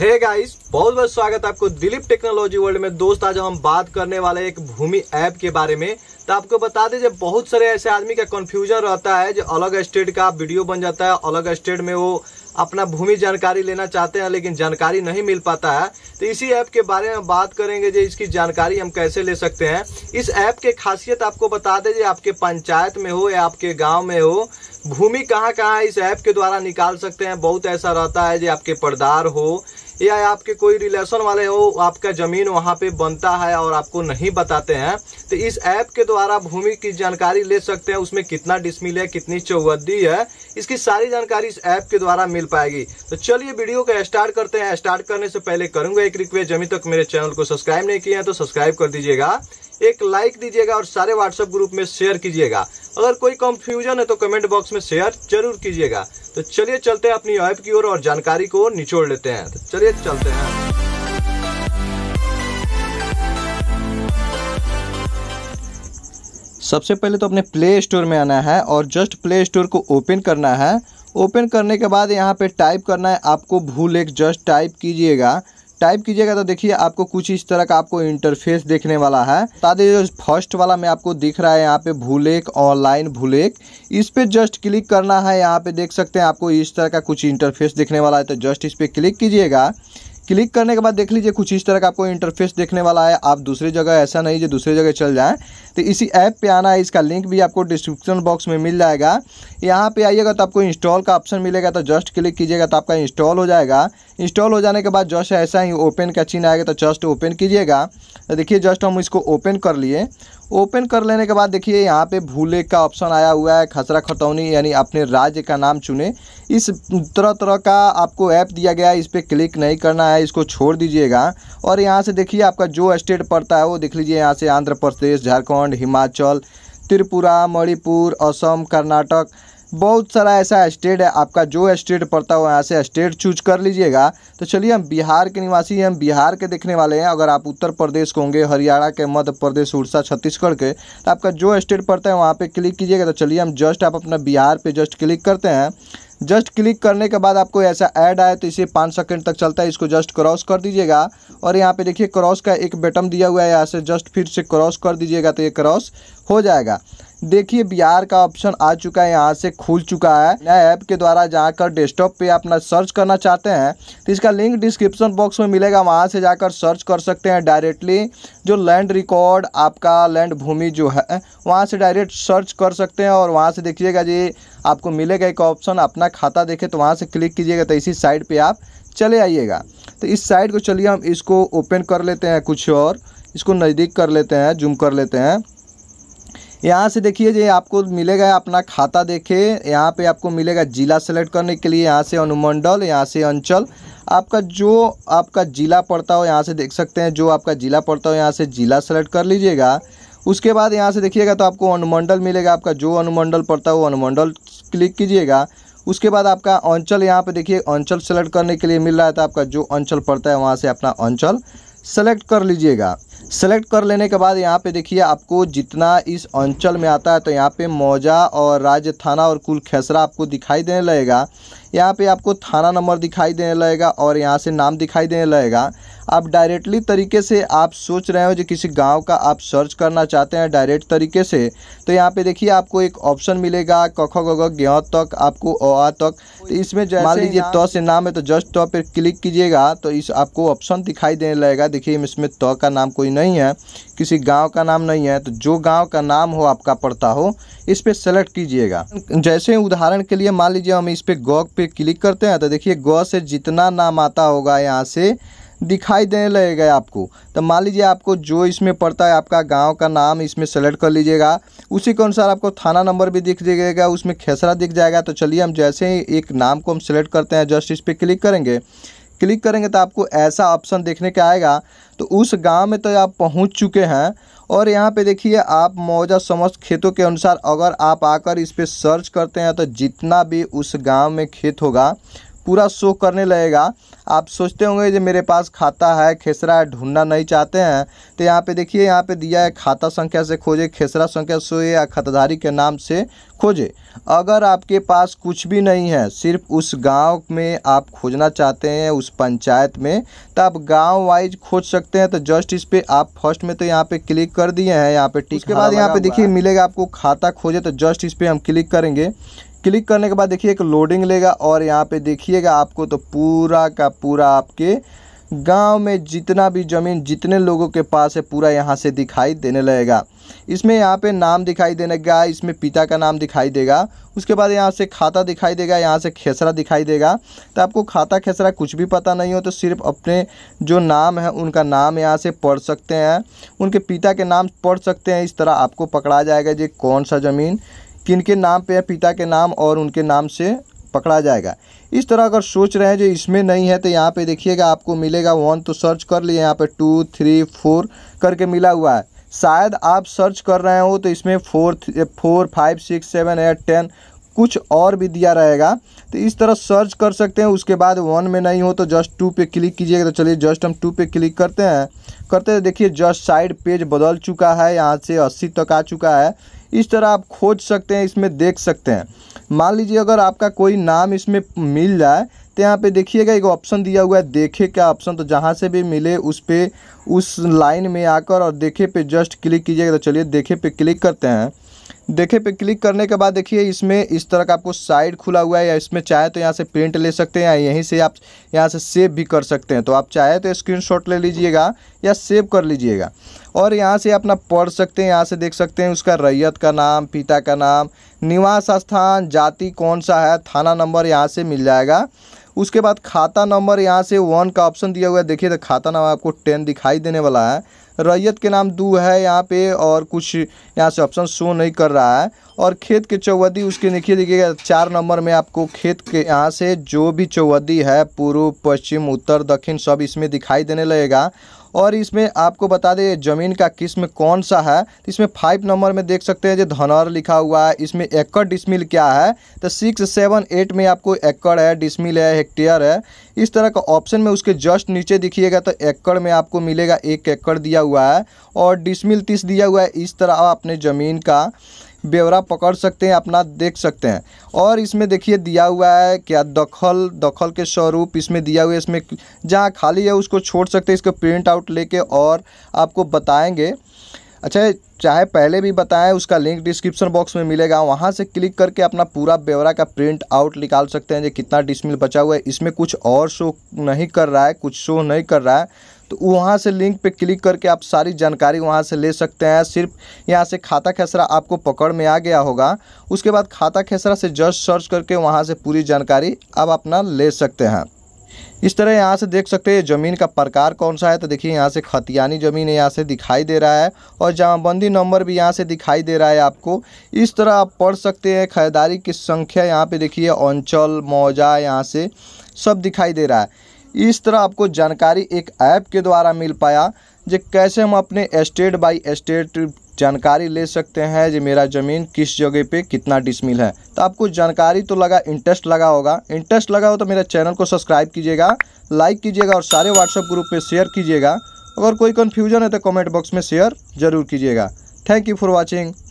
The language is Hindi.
हे hey गाइस बहुत बहुत स्वागत है आपको दिलीप टेक्नोलॉजी वर्ल्ड में दोस्त आज हम बात करने वाले एक भूमि ऐप के बारे में तो आपको बता दें जब बहुत सारे ऐसे आदमी का कंफ्यूजन रहता है जो अलग स्टेट का वीडियो बन जाता है अलग स्टेट में वो अपना भूमि जानकारी लेना चाहते हैं लेकिन जानकारी नहीं मिल पाता है तो इसी ऐप के बारे में बात करेंगे जो इसकी जानकारी हम कैसे ले सकते हैं इस ऐप के खासियत आपको बता दें जो आपके पंचायत में हो या आपके गाँव में हो भूमि कहाँ कहाँ इस ऐप के द्वारा निकाल सकते हैं बहुत ऐसा रहता है जो आपके पड़दार हो या आपके कोई रिलेशन वाले हो आपका जमीन वहाँ पे बनता है और आपको नहीं बताते हैं तो इस ऐप के द्वारा भूमि की जानकारी ले सकते हैं उसमें कितना डिस्मिल है कितनी चौवदी है इसकी सारी जानकारी इस ऐप के द्वारा मिल पाएगी तो चलिए वीडियो को स्टार्ट करते हैं स्टार्ट करने से पहले करूंगा एक रिक्वेस्ट जमी तक मेरे चैनल को सब्सक्राइब नहीं किया है तो सब्सक्राइब कर दीजिएगा एक लाइक दीजिएगा और सारे व्हाट्सएप ग्रुप में शेयर कीजिएगा अगर कोई कंफ्यूजन है तो कमेंट बॉक्स में शेयर जरूर कीजिएगा तो चलिए चलते हैं अपनी ऐप की ओर और, और जानकारी को निचोड़ लेते हैं तो चलिए चलते हैं सबसे पहले तो अपने प्ले स्टोर में आना है और जस्ट प्ले स्टोर को ओपन करना है ओपन करने के बाद यहाँ पे टाइप करना है आपको भूल एक जस्ट टाइप कीजिएगा टाइप कीजिएगा तो देखिए आपको कुछ इस तरह का आपको इंटरफेस देखने वाला है बता दीजिए जो फर्स्ट वाला में आपको दिख रहा है यहाँ पे भूलेक ऑनलाइन भूलेक इस पर जस्ट क्लिक करना है यहाँ पे देख सकते हैं आपको इस तरह का कुछ इंटरफेस देखने वाला है तो जस्ट इस पर क्लिक कीजिएगा क्लिक करने के बाद देख लीजिए कुछ इस तरह का आपको इंटरफेस देखने वाला है आप दूसरी जगह ऐसा नहीं जो दूसरी जगह चल जाएँ तो इसी ऐप पे आना है इसका लिंक भी आपको डिस्क्रिप्शन बॉक्स में मिल जाएगा यहाँ पे आइएगा तो आपको इंस्टॉल का ऑप्शन मिलेगा तो जस्ट क्लिक कीजिएगा तो आपका इंस्टॉल हो जाएगा इंस्टॉल हो जाने के बाद जस्ट ऐसा ही ओपन का चिन्ह आएगा तो जस्ट ओपन कीजिएगा तो देखिए जस्ट हम इसको ओपन कर लिए ओपन कर लेने के बाद देखिए यहाँ पे भूले का ऑप्शन आया हुआ है खसरा खतौनी यानी अपने राज्य का नाम चुने इस तरह तरह का आपको ऐप दिया गया है इस पर क्लिक नहीं करना है इसको छोड़ दीजिएगा और यहाँ से देखिए आपका जो स्टेट पड़ता है वो देख लीजिए यहाँ से आंध्र प्रदेश झारखंड उत्तराखंड हिमाचल त्रिपुरा मणिपुर असम कर्नाटक बहुत सारा ऐसा स्टेट है आपका जो स्टेट पड़ता हो यहाँ से स्टेट चूज कर लीजिएगा तो चलिए हम बिहार के निवासी हैं हम बिहार के देखने वाले हैं अगर आप उत्तर प्रदेश को होंगे हरियाणा के मध्य प्रदेश उड़ीसा छत्तीसगढ़ के तो आपका जो स्टेट पड़ता है वहाँ पे क्लिक कीजिएगा तो चलिए हम जस्ट आप अपना बिहार पे जस्ट क्लिक करते हैं जस्ट क्लिक करने के बाद आपको ऐसा ऐड आया तो इसे पाँच सेकेंड तक चलता है इसको जस्ट क्रॉस कर दीजिएगा और यहाँ पे देखिए क्रॉस का एक बटन दिया हुआ है यहाँ से जस्ट फिर से क्रॉस कर दीजिएगा तो ये क्रॉस हो जाएगा देखिए बिहार का ऑप्शन आ चुका है यहाँ से खुल चुका है नया ऐप के द्वारा जाकर डेस्कटॉप पे अपना सर्च करना चाहते हैं तो इसका लिंक डिस्क्रिप्शन बॉक्स में मिलेगा वहाँ से जाकर सर्च कर सकते हैं डायरेक्टली जो लैंड रिकॉर्ड आपका लैंड भूमि जो है वहाँ से डायरेक्ट सर्च कर सकते हैं और वहाँ से देखिएगा जी आपको मिलेगा एक ऑप्शन अपना खाता देखे तो वहाँ से क्लिक कीजिएगा तो इसी साइड पर आप चले आइएगा तो इस साइड को चलिए हम इसको ओपन कर लेते हैं कुछ और इसको नज़दीक कर लेते हैं जूम कर लेते हैं यहाँ से देखिए ये आपको मिलेगा अपना खाता देखे यहाँ पे आपको मिलेगा ज़िला सेलेक्ट करने के लिए यहाँ से अनुमंडल यहाँ से अंचल आपका जो आपका ज़िला पड़ता हो यहाँ से देख सकते हैं जो आपका ज़िला पड़ता हो यहाँ से ज़िला सेलेक्ट कर लीजिएगा उसके बाद यहाँ से देखिएगा तो आपको अनुमंडल मिलेगा आपका जो अनुमंडल पड़ता है वो अनुमंडल क्लिक कीजिएगा उसके बाद आपका अंचल यहाँ पे देखिए अंचल सेलेक्ट करने के लिए मिल रहा है तो आपका जो अंचल पड़ता है वहाँ से अपना अंचल सेलेक्ट कर लीजिएगा सेलेक्ट कर लेने के बाद यहाँ पे देखिए आपको जितना इस अंचल में आता है तो यहाँ पे मौजा और राज्य थाना और कुल खेसरा आपको दिखाई देने लगेगा यहाँ पे आपको थाना नंबर दिखाई देने लगेगा और यहाँ से नाम दिखाई देने लगेगा आप डायरेक्टली तरीके से आप सोच रहे हो जो किसी गाँव का आप सर्च करना चाहते हैं डायरेक्ट तरीके से तो यहाँ पे देखिए आपको एक ऑप्शन मिलेगा कख ग तक आपको ओ आ तक तो इसमें मान लीजिए त से नाम है तो जस्ट तो पर क्लिक कीजिएगा तो इस आपको ऑप्शन दिखाई देने लगेगा देखिए इसमें त का नाम कोई नहीं है किसी गांव का नाम नहीं है तो जो गांव का नाम हो आपका पड़ता हो इस पर सेलेक्ट कीजिएगा जैसे उदाहरण के लिए मान लीजिए हम इस पर गौ पे क्लिक करते हैं तो देखिए गौ से जितना नाम आता होगा यहाँ से दिखाई देने लगेगा आपको तो मान लीजिए आपको जो इसमें पड़ता है आपका गांव का नाम इसमें सेलेक्ट कर लीजिएगा उसी के अनुसार आपको थाना नंबर भी दिख जाएगा उसमें खेसरा दिख जाएगा तो चलिए हम जैसे ही एक नाम को हम सेलेक्ट करते हैं जस्ट इस पर क्लिक करेंगे क्लिक करेंगे तो आपको ऐसा ऑप्शन देखने का आएगा तो उस गांव में तो आप पहुंच चुके हैं और यहाँ पे देखिए आप मौजा समस्त खेतों के अनुसार अगर आप आकर इस पर सर्च करते हैं तो जितना भी उस गांव में खेत होगा पूरा शो करने लगेगा आप सोचते होंगे जो मेरे पास खाता है खेसरा है ढूंढना नहीं चाहते हैं तो यहाँ पे देखिए यहाँ पे दिया है खाता संख्या से खोजे खेसरा संख्या से या खाताधारी के नाम से खोजे अगर आपके पास कुछ भी नहीं है सिर्फ उस गांव में आप खोजना चाहते हैं उस पंचायत में तो आप गाँव वाइज खोज सकते हैं तो जस्ट इस पर आप फर्स्ट में तो यहाँ पे क्लिक कर दिए हैं यहाँ पे टिक के बाद यहाँ पे देखिए मिलेगा आपको खाता खोजे तो जस्ट इस पर हम क्लिक करेंगे क्लिक करने के बाद देखिए एक लोडिंग लेगा और यहाँ पे देखिएगा आपको तो पूरा का पूरा आपके गांव में जितना भी ज़मीन जितने लोगों के पास है पूरा यहाँ से दिखाई देने लगेगा इसमें यहाँ पे नाम दिखाई देने का इसमें पिता का नाम दिखाई देगा उसके बाद यहाँ से खाता दिखाई देगा यहाँ से खेसरा दिखाई देगा तो आपको खाता खेसरा कुछ भी पता नहीं हो तो सिर्फ अपने जो नाम है उनका नाम यहाँ से पढ़ सकते हैं उनके पिता के नाम पढ़ सकते हैं इस तरह आपको पकड़ा जाएगा जी कौन सा ज़मीन किन के नाम पे है पिता के नाम और उनके नाम से पकड़ा जाएगा इस तरह अगर सोच रहे हैं जो इसमें नहीं है तो यहाँ पे देखिएगा आपको मिलेगा वन तो सर्च कर लिए यहाँ पे टू थ्री फोर करके मिला हुआ है शायद आप सर्च कर रहे हो तो इसमें four four five six seven eight ten कुछ और भी दिया रहेगा तो इस तरह सर्च कर सकते हैं उसके बाद वन में नहीं हो तो जस्ट टू पे क्लिक कीजिएगा तो चलिए जस्ट हम टू पे क्लिक करते हैं करते हैं देखिए जस्ट साइड पेज बदल चुका है यहाँ से अस्सी तक आ चुका है इस तरह आप खोज सकते हैं इसमें देख सकते हैं मान लीजिए अगर आपका कोई नाम इसमें मिल जाए तो यहाँ पे देखिएगा एक ऑप्शन दिया हुआ है देखे का ऑप्शन तो जहाँ से भी मिले उस पर उस लाइन में आकर और देखे पे जस्ट क्लिक कीजिएगा तो चलिए देखे पे क्लिक करते हैं देखे पे क्लिक करने के बाद देखिए इसमें इस तरह का आपको साइड खुला हुआ है या इसमें चाहे तो यहाँ से प्रिंट ले सकते हैं या यहीं से आप यहाँ से सेव भी कर सकते हैं तो आप चाहे तो स्क्रीनशॉट ले लीजिएगा या सेव कर लीजिएगा और यहाँ से अपना पढ़ सकते हैं यहाँ से देख सकते हैं उसका रैयत का नाम पिता का नाम निवास स्थान जाति कौन सा है थाना नंबर यहाँ से मिल जाएगा उसके बाद खाता नंबर यहाँ से वन का ऑप्शन दिया हुआ है देखिए तो खाता नंबर आपको टेन दिखाई देने वाला है रैयत के नाम दो है यहाँ पे और कुछ यहाँ से ऑप्शन शो नहीं कर रहा है और खेत के चौवदी उसके नीचे देखिएगा चार नंबर में आपको खेत के यहाँ से जो भी चौवदी है पूर्व पश्चिम उत्तर दक्षिण सब इसमें दिखाई देने लगेगा और इसमें आपको बता दें ज़मीन का किस्म कौन सा है तो इसमें फाइव नंबर में देख सकते हैं जो धनर लिखा हुआ है इसमें एकड़ डिसमिल क्या है तो सिक्स सेवन एट में आपको एकड़ है डिसमिल है हेक्टेयर है इस तरह का ऑप्शन में उसके जस्ट नीचे दिखिएगा तो एकड़ में आपको मिलेगा एक एकड़ दिया हुआ है और डिसमिल तीस दिया हुआ है इस तरह अपने ज़मीन का ब्यौरा पकड़ सकते हैं अपना देख सकते हैं और इसमें देखिए दिया हुआ है क्या दखल दखल के स्वरूप इसमें दिया हुआ है इसमें जहाँ खाली है उसको छोड़ सकते हैं इसको प्रिंट आउट लेके और आपको बताएंगे अच्छा चाहे पहले भी बताएं उसका लिंक डिस्क्रिप्शन बॉक्स में मिलेगा वहाँ से क्लिक करके अपना पूरा ब्यौरा का प्रिंट आउट निकाल सकते हैं जो कितना डिसमिल बचा हुआ है इसमें कुछ और शो नहीं कर रहा है कुछ शो नहीं कर रहा है तो वहाँ से लिंक पे क्लिक करके आप सारी जानकारी वहाँ से ले सकते हैं सिर्फ यहाँ से खाता खेसरा आपको पकड़ में आ गया होगा उसके बाद खाता खेसरा से जस्ट सर्च करके वहाँ से पूरी जानकारी आप अपना ले सकते हैं इस तरह यहाँ से देख सकते हैं ज़मीन का प्रकार कौन सा है तो देखिए यहाँ से खतियानी ज़मीन यहाँ से दिखाई दे रहा है और जमाबंदी नंबर भी यहाँ से दिखाई दे रहा है आपको इस तरह आप पढ़ सकते हैं खरीदारी की संख्या यहाँ पे देखिए अंचल मौजा यहाँ से सब दिखाई दे रहा है इस तरह आपको जानकारी एक ऐप के द्वारा मिल पाया जो कैसे हम अपने स्टेट बाई स्टेट जानकारी ले सकते हैं जो मेरा ज़मीन किस जगह पे कितना डिसमिल है तो आपको जानकारी तो लगा इंटरेस्ट लगा होगा इंटरेस्ट लगा हो तो मेरे चैनल को सब्सक्राइब कीजिएगा लाइक कीजिएगा और सारे व्हाट्सएप ग्रुप में शेयर कीजिएगा अगर कोई कन्फ्यूजन है तो कमेंट बॉक्स में शेयर जरूर कीजिएगा थैंक यू फॉर वॉचिंग